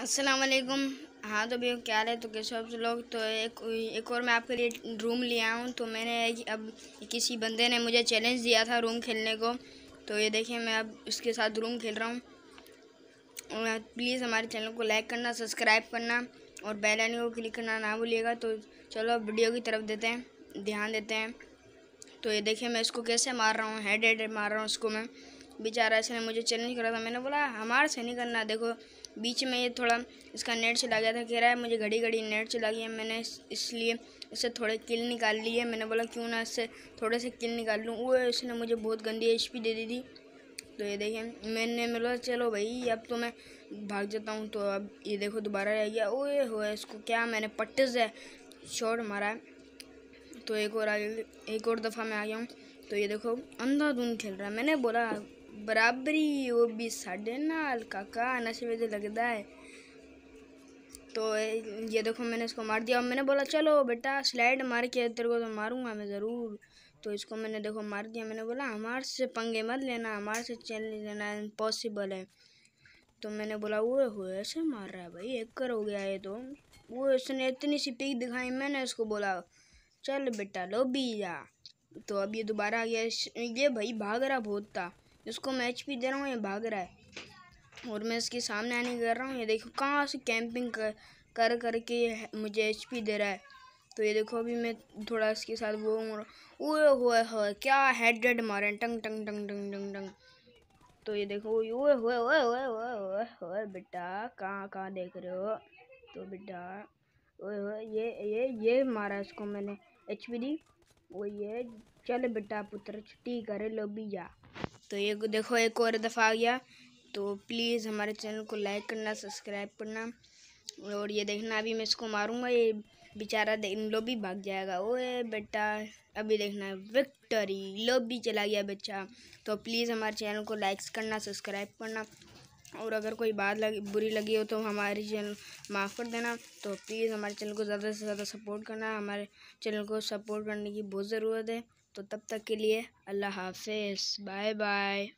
असलकुम हाँ तो भैया क्या है तो कैसे आप लोग तो एक एक और मैं आपके लिए रूम ले आया हूँ तो मैंने अब किसी बंदे ने मुझे चैलेंज दिया था रूम खेलने को तो ये देखिए मैं अब उसके साथ रूम खेल रहा हूँ और प्लीज़ हमारे चैनल को लाइक करना सब्सक्राइब करना और बेल आइकन को क्लिक करना ना भूलिएगा तो चलो अब वीडियो की तरफ देते हैं ध्यान देते हैं तो ये देखिए मैं इसको कैसे मार रहा हूँ हेड हेड मार रहा हूँ इसको मैं बेचारा इसने मुझे चैलेंज करा था मैंने बोला हमारे से नहीं करना देखो बीच में ये थोड़ा इसका नेट चला गया था कह रहा है मुझे घड़ी घड़ी नेट चला गया मैंने इसलिए इससे थोड़े किल निकाल लिए मैंने बोला क्यों ना इससे थोड़े से किल निकाल लूँ वो इसने मुझे बहुत गंदी एच दे दी थी तो ये देखिए मैंने बोला चलो भाई अब तो मैं भाग जाता हूँ तो अब ये देखो दोबारा रह गया ओए हो इसको क्या मैंने पट्टे से शॉर्ट मारा तो एक और आगे एक और दफ़ा मैं आ गया हूँ तो ये देखो अंधाधुंध खेल रहा है मैंने बोला बराबरी वो भी साढ़े नाल काका नशे में तो लगता है तो ये देखो मैंने इसको मार दिया और मैंने बोला चलो बेटा स्लाइड मार के तेरे को तो मारूंगा मैं ज़रूर तो इसको मैंने देखो मार दिया मैंने बोला हमारे से पंगे मत लेना हमारे से चल लेना इम्पॉसिबल है तो मैंने बोला वो हो ऐसे मार रहा है भाई एक कर हो गया ये तो वो इसने इतनी सी पीक दिखाई मैंने उसको बोला चल बेटा लो भी जा तो अब ये दोबारा आ गया ये भाई भाग रहा बहुत था इसको मैच भी दे रहा हूँ ये भाग रहा है और मैं इसके सामने आने कर रहा हूँ ये देखो कहाँ से कैंपिंग कर कर करके मुझे एच दे रहा है तो ये देखो अभी मैं थोड़ा इसके साथ वो ओए हो क्या हेड डेड मारे टंग टंग टंग टंग टंग टंग तो ये देखो ओए होए बेटा कहाँ कहाँ देख रहे हो तो बेटा ओए होए ये ये ये मारा इसको मैंने एच पी दी वो ये चल बेटा पुत्र छुट्टी करे लो भी जा तो ये देखो एक और दफ़ा आ गया तो प्लीज़ हमारे चैनल को लाइक करना सब्सक्राइब करना और ये देखना अभी मैं इसको मारूंगा ये बेचारा इन लोबी भाग जाएगा ओए बेटा अभी देखना है विक्टरी लोबी चला गया बच्चा तो प्लीज़ हमारे चैनल को लाइक्स करना सब्सक्राइब करना और अगर कोई बात लग, बुरी लगी हो तो हमारे चैनल माफ़ कर देना तो प्लीज़ हमारे चैनल को ज़्यादा से ज़्यादा सपोर्ट करना हमारे चैनल को सपोर्ट करने की बहुत ज़रूरत है तो तब तक के लिए अल्लाह हाफिज़ बाय बाय